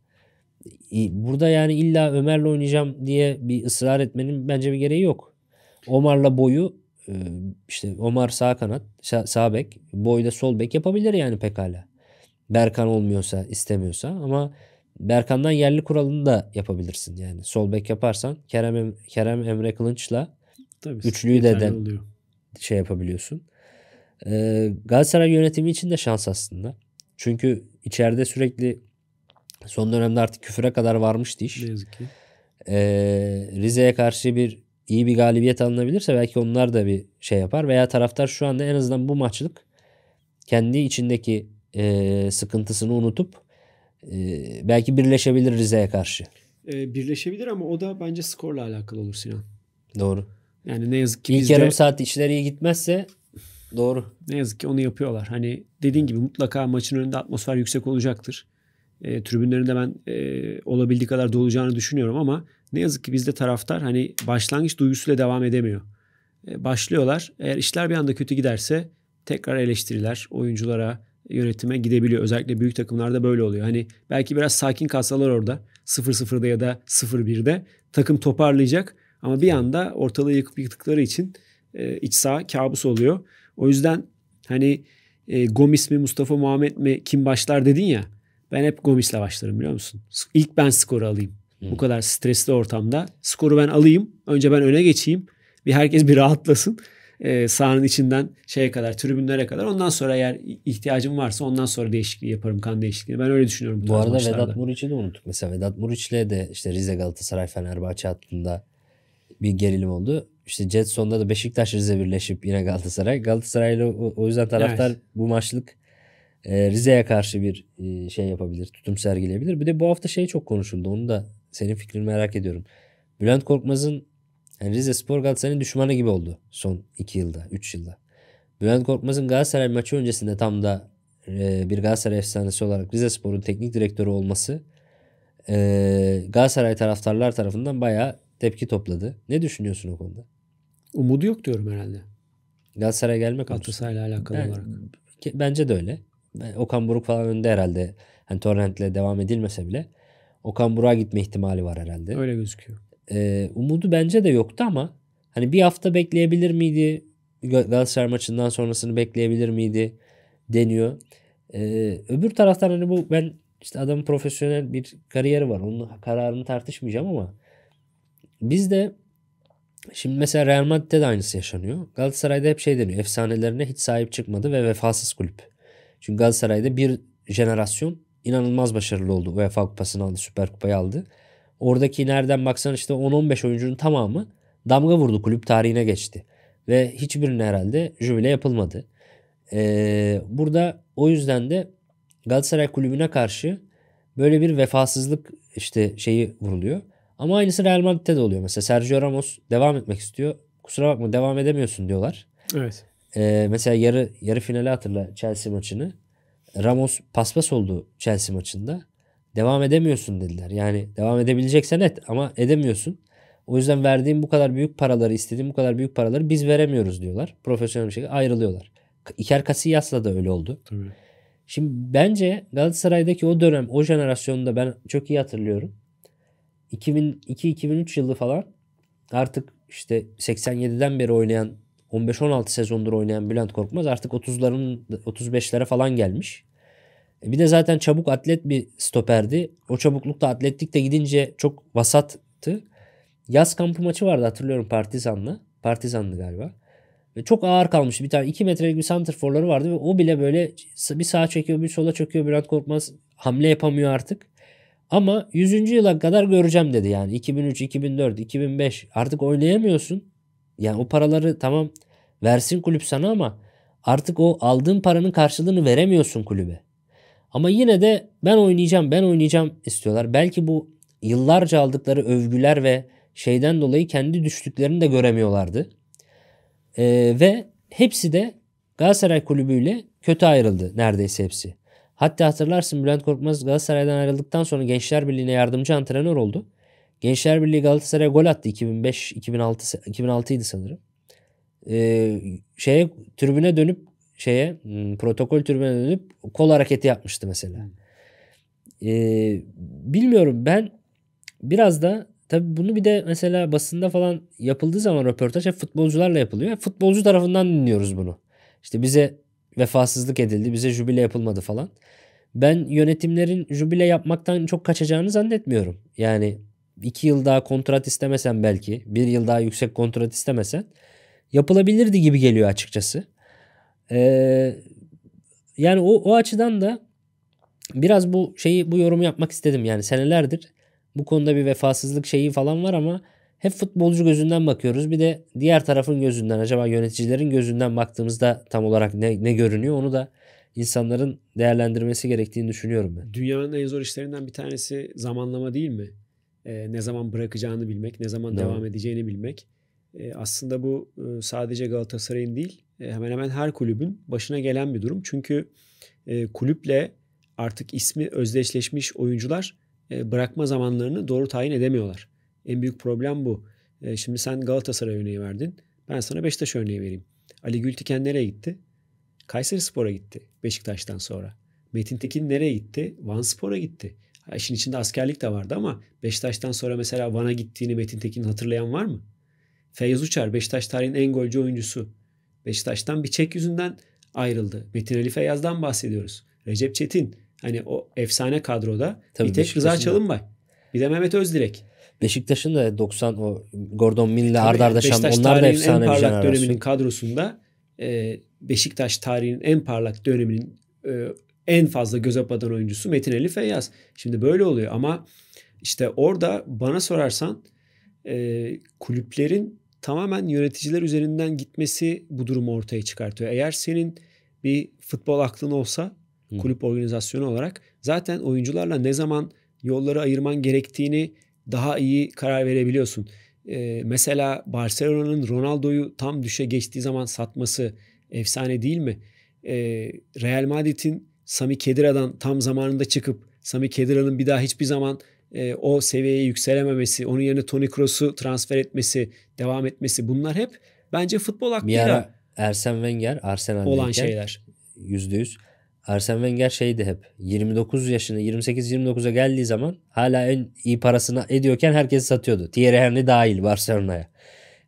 Burada yani illa Ömer'le oynayacağım diye bir ısrar etmenin bence bir gereği yok. Omar'la boyu e, işte Omar sağ kanat, sağ bek, boyda sol bek yapabilir yani pekala. Berkan olmuyorsa, istemiyorsa ama Berkan'dan yerli kuralını da yapabilirsin yani. Sol bek yaparsan Kerem Kerem Emre Kılıç'la Tabii, üçlüyü de den, şey yapabiliyorsun. E, Galatasaray yönetimi için de şans aslında. Çünkü içeride sürekli son dönemde artık küfüre kadar varmıştı iş. Ne yazık ki. E, Rize'ye karşı bir iyi bir galibiyet alınabilirse belki onlar da bir şey yapar. Veya taraftar şu anda en azından bu maçlık kendi içindeki e, sıkıntısını unutup e, belki birleşebilir Rize'ye karşı. E, birleşebilir ama o da bence skorla alakalı olur Sinan. Doğru. Yani ne yazık ki İlk bizde... yarım saat işleri iyi gitmezse Doğru. Ne yazık ki onu yapıyorlar. Hani dediğin gibi mutlaka maçın önünde atmosfer yüksek olacaktır. E, tribünlerinde ben e, olabildiği kadar dolacağını düşünüyorum ama ne yazık ki bizde taraftar hani başlangıç duygusuyla devam edemiyor. E, başlıyorlar. Eğer işler bir anda kötü giderse tekrar eleştiriler oyunculara, yönetime gidebiliyor. Özellikle büyük takımlarda böyle oluyor. Hani belki biraz sakin kalsalar orada 0-0'da ya da 0-1'de takım toparlayacak ama bir anda ortalığı yıkıp yıktıkları için e, iç sağ kabus oluyor. O yüzden hani e, Gomis mi Mustafa Muhammed mi kim başlar dedin ya. Ben hep Gomis'le başlarım biliyor musun? İlk ben skoru alayım. Hmm. Bu kadar stresli ortamda. Skoru ben alayım. Önce ben öne geçeyim. Bir herkes bir rahatlasın. E, sahanın içinden şeye kadar, tribünlere kadar. Ondan sonra eğer ihtiyacım varsa ondan sonra değişikliği yaparım. Kan değişikliği. Ben öyle düşünüyorum. Bu, bu arada maçlarda. Vedat Muriç'i de unuttuk. Mesela Vedat Muriç'le de işte Rize Galatasaray Fenerbahçe hattında bir gerilim oldu. İşte sonunda da Beşiktaş Rize birleşip yine Galatasaray. Galatasaraylı o, o yüzden taraftar evet. bu maçlık e, Rize'ye karşı bir e, şey yapabilir, tutum sergileyebilir. Bir de bu hafta şey çok konuşuldu. Onu da senin fikrini merak ediyorum. Bülent Korkmaz'ın yani Rize Spor Galatasaray'ın düşmanı gibi oldu son 2 yılda, 3 yılda. Bülent Korkmaz'ın Galatasaray maçı öncesinde tam da e, bir Galatasaray efsanesi olarak Rize Spor'un teknik direktörü olması e, Galatasaray taraftarlar tarafından bayağı tepki topladı. Ne düşünüyorsun o konuda? Umudu yok diyorum herhalde. Galatasaray'a gelmek Galatasaray'la alakalı yani, olarak. Bence de öyle. Okan Buruk falan önde herhalde. Hani Torrent'le devam edilmese bile Okan Buruk'a gitme ihtimali var herhalde. Öyle gözüküyor. Ee, umudu bence de yoktu ama hani bir hafta bekleyebilir miydi? Galatasaray maçından sonrasını bekleyebilir miydi? Deniyor. Ee, öbür taraftan hani bu ben işte adamın profesyonel bir kariyeri var. Onun kararını tartışmayacağım ama biz de şimdi mesela Real Madrid'de de aynısı yaşanıyor. Galatasaray'da hep şey deniyor. Efsanelerine hiç sahip çıkmadı ve vefasız kulüp. Çünkü Galatasaray'da bir jenerasyon inanılmaz başarılı oldu. UEFA Kupası'nı aldı, Süper Kupayı aldı. Oradaki nereden baksan işte 10-15 oyuncunun tamamı damga vurdu kulüp tarihine geçti. Ve hiçbirine herhalde jübile yapılmadı. Ee, burada o yüzden de Galatasaray kulübüne karşı böyle bir vefasızlık işte şeyi vuruluyor. Ama aynısı Real Madrid'de de oluyor. Mesela Sergio Ramos devam etmek istiyor. Kusura bakma devam edemiyorsun diyorlar. Evet. Ee, mesela yarı yarı finali hatırla Chelsea maçını. Ramos paspas oldu Chelsea maçında. Devam edemiyorsun dediler. Yani devam edebileceksen et ama edemiyorsun. O yüzden verdiğim bu kadar büyük paraları, istediğim bu kadar büyük paraları biz veremiyoruz diyorlar. Profesyonel bir şekilde ayrılıyorlar. İker Casillas'la da öyle oldu. Tabii. Şimdi bence Galatasaray'daki o dönem, o jenerasyonda ben çok iyi hatırlıyorum. 2002-2003 yılı falan artık işte 87'den beri oynayan 15-16 sezondur oynayan Bülent Korkmaz artık 30'ların 35'lere falan gelmiş. E, bir de zaten çabuk atlet bir stoperdi. O çabuklukta atletlik de gidince çok vasattı. Yaz kampı maçı vardı hatırlıyorum Partizan'la. Partizan'dı galiba. Ve çok ağır kalmıştı. Bir tane 2 metrelik bir santrforları vardı ve o bile böyle bir sağa çekiyor bir sola çekiyor. Bülent Korkmaz hamle yapamıyor artık. Ama 100. yıla kadar göreceğim dedi yani. 2003, 2004, 2005 artık oynayamıyorsun. Yani o paraları tamam versin kulüp sana ama artık o aldığın paranın karşılığını veremiyorsun kulübe. Ama yine de ben oynayacağım, ben oynayacağım istiyorlar. Belki bu yıllarca aldıkları övgüler ve şeyden dolayı kendi düştüklerini de göremiyorlardı. Ee, ve hepsi de Galatasaray kulübüyle kötü ayrıldı neredeyse hepsi. Hatta hatırlarsın Bülent Korkmaz Galatasaray'dan ayrıldıktan sonra Gençler Birliği'ne yardımcı antrenör oldu. Gençler Birliği Galatasaray'a gol attı 2005 2006 2006 idi sanırım. Ee, şeye tribüne dönüp şeye hmm, protokol tribüne dönüp kol hareketi yapmıştı mesela. Ee, bilmiyorum ben biraz da tabi bunu bir de mesela basında falan yapıldığı zaman röportaj hep futbolcularla yapılıyor. Futbolcu tarafından dinliyoruz bunu. İşte bize vefasızlık edildi, bize jubile yapılmadı falan. Ben yönetimlerin jubile yapmaktan çok kaçacağını zannetmiyorum. Yani iki yıl daha kontrat istemesen belki, bir yıl daha yüksek kontrat istemesen yapılabilirdi gibi geliyor açıkçası. Ee, yani o, o açıdan da biraz bu şeyi bu yorumu yapmak istedim yani senelerdir bu konuda bir vefasızlık şeyi falan var ama hep futbolcu gözünden bakıyoruz. Bir de diğer tarafın gözünden acaba yöneticilerin gözünden baktığımızda tam olarak ne, ne görünüyor onu da insanların değerlendirmesi gerektiğini düşünüyorum ben. Dünyanın en zor işlerinden bir tanesi zamanlama değil mi? Ee, ne zaman bırakacağını bilmek, ne zaman evet. devam edeceğini bilmek. Ee, aslında bu e, sadece Galatasaray'ın değil e, hemen hemen her kulübün başına gelen bir durum. Çünkü e, kulüple artık ismi özdeşleşmiş oyuncular e, bırakma zamanlarını doğru tayin edemiyorlar. En büyük problem bu. E, şimdi sen Galatasaray örneği verdin. Ben sana Beşiktaş örneği vereyim. Ali Gültiken nereye gitti? Kayseri Spor'a gitti Beşiktaş'tan sonra. Metin Tekin nereye gitti? Van Spor'a gitti. Ha, işin içinde askerlik de vardı ama Beşiktaş'tan sonra mesela Van'a gittiğini Metin Tekin hatırlayan var mı? Feyyaz Uçar Beşiktaş tarihinin en golcü oyuncusu. Beşiktaş'tan bir çek yüzünden ayrıldı. Metin Ali Feyyaz'dan bahsediyoruz. Recep Çetin hani o efsane kadroda Tabii bir tek Rıza Çalınbay. Bir de Mehmet Özdirek. Beşiktaş'ın da 90 o Gordon Mill'le Arda Arda Şam onlar da efsane en parlak bir jenerasyon. döneminin kadrosunda e, Beşiktaş tarihinin en parlak döneminin e, en fazla göze batan oyuncusu Metin Ali Feyyaz. Şimdi böyle oluyor ama işte orada bana sorarsan e, kulüplerin tamamen yöneticiler üzerinden gitmesi bu durumu ortaya çıkartıyor. Eğer senin bir futbol aklın olsa kulüp organizasyonu olarak zaten oyuncularla ne zaman yolları ayırman gerektiğini daha iyi karar verebiliyorsun. Ee, mesela Barcelona'nın Ronaldo'yu tam düşe geçtiği zaman satması efsane değil mi? Ee, Real Madrid'in Sami Kedira'dan tam zamanında çıkıp Sami Kedira'nın bir daha hiçbir zaman e, o seviyeye yükselememesi, onun yerine Toni Kroos'u transfer etmesi, devam etmesi bunlar hep bence futbol aklıyla bir ara Wenger, Arsenal'deyken olan şeyler. %100 Arsene Wenger şeydi hep 29 yaşında, 28-29'a geldiği zaman hala en iyi parasını ediyorken herkesi satıyordu. Thierry Henry dahil Barcelona'ya.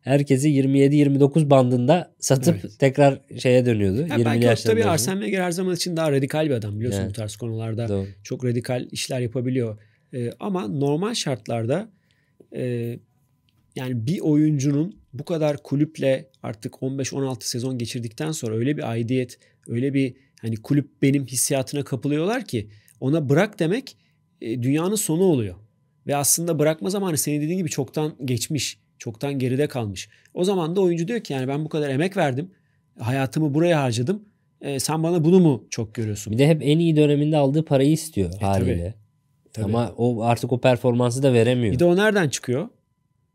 Herkesi 27-29 bandında satıp evet. tekrar şeye dönüyordu. Ya 20 belki tabii Arsene Wenger her zaman için daha radikal bir adam biliyorsun yani. bu tarz konularda. Doğru. Çok radikal işler yapabiliyor. Ee, ama normal şartlarda e, yani bir oyuncunun bu kadar kulüple artık 15-16 sezon geçirdikten sonra öyle bir aidiyet, öyle bir hani kulüp benim hissiyatına kapılıyorlar ki ona bırak demek e, dünyanın sonu oluyor. Ve aslında bırakma zamanı senin dediğin gibi çoktan geçmiş, çoktan geride kalmış. O zaman da oyuncu diyor ki yani ben bu kadar emek verdim, hayatımı buraya harcadım. E, sen bana bunu mu çok görüyorsun? Bir de hep en iyi döneminde aldığı parayı istiyor e, haliyle. Tabii. Tabii. Ama o artık o performansı da veremiyor. Bir de o nereden çıkıyor?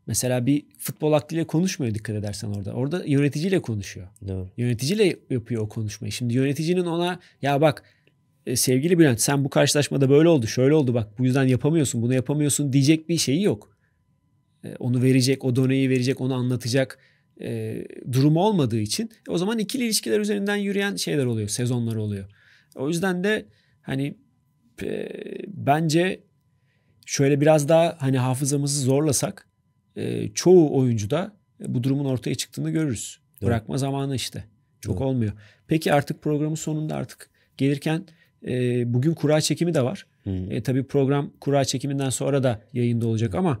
Mesela bir futbol aklıyla konuşmuyor dikkat edersen orada. Orada yöneticiyle konuşuyor. Doğru. Yöneticiyle yapıyor o konuşmayı. Şimdi yöneticinin ona ya bak e, sevgili Bülent sen bu karşılaşmada böyle oldu şöyle oldu bak bu yüzden yapamıyorsun bunu yapamıyorsun diyecek bir şeyi yok. E, onu verecek o doneyi verecek onu anlatacak e, durumu olmadığı için o zaman ikili ilişkiler üzerinden yürüyen şeyler oluyor sezonlar oluyor. O yüzden de hani bence şöyle biraz daha hani hafızamızı zorlasak ee, e, çoğu oyuncuda bu durumun ortaya çıktığını görürüz. Evet. Bırakma zamanı işte. Çok evet. olmuyor. Peki artık programın sonunda artık gelirken e, bugün kura çekimi de var. Hmm. E, tabii program kura çekiminden sonra da yayında olacak hmm. ama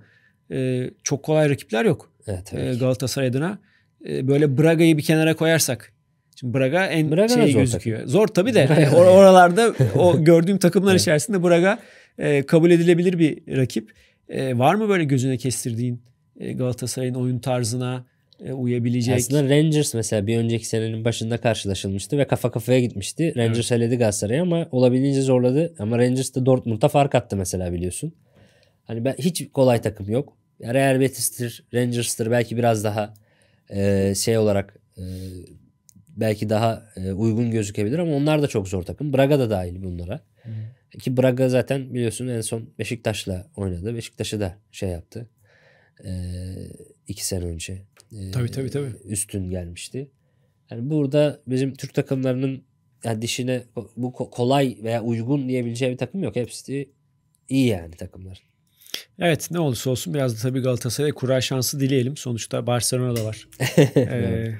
e, çok kolay rakipler yok. Evet, e, Galatasaray adına. E, böyle Braga'yı bir kenara koyarsak. Şimdi Braga en Braga şey gözüküyor. Takım. Zor tabii de Braga. Hani oralarda o gördüğüm takımlar evet. içerisinde Braga e, kabul edilebilir bir rakip. E, var mı böyle gözüne kestirdiğin e, Galatasaray'ın oyun tarzına e, uyabilecek. Aslında Rangers mesela bir önceki senenin başında karşılaşılmıştı ve kafa kafaya gitmişti. Rangers evet. eledi Galatasaray'ı ama olabildiğince zorladı. Ama Rangers de Dortmund'a fark attı mesela biliyorsun. Hani ben hiç kolay takım yok. Real Betis'tir, Rangers'tır belki biraz daha e, şey olarak e, belki daha e, uygun gözükebilir ama onlar da çok zor takım. Braga da dahil bunlara. Hmm. Ki Braga zaten biliyorsun en son Beşiktaş'la oynadı. Beşiktaş'ı da şey yaptı. Ee, iki sene önce. Ee, tabii tabii tabii. Üstün gelmişti. Yani burada bizim Türk takımlarının yani dişine bu kolay veya uygun diyebileceği bir takım yok. Hepsi iyi yani takımlar. Evet ne olursa olsun biraz da tabii Galatasaray'a kura şansı dileyelim. Sonuçta Barcelona da var. ee,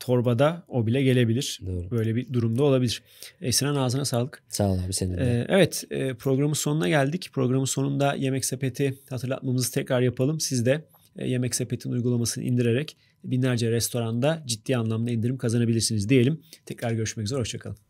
torbada o bile gelebilir. Doğru. Böyle bir durumda olabilir. Esinan ağzına sağlık. Sağ ol abi senin de. E, evet e, programın sonuna geldik. Programın sonunda Yemek Sepeti hatırlatmamızı tekrar yapalım. Siz de e, Yemek Sepeti'nin uygulamasını indirerek binlerce restoranda ciddi anlamda indirim kazanabilirsiniz diyelim. Tekrar görüşmek üzere. Hoşçakalın.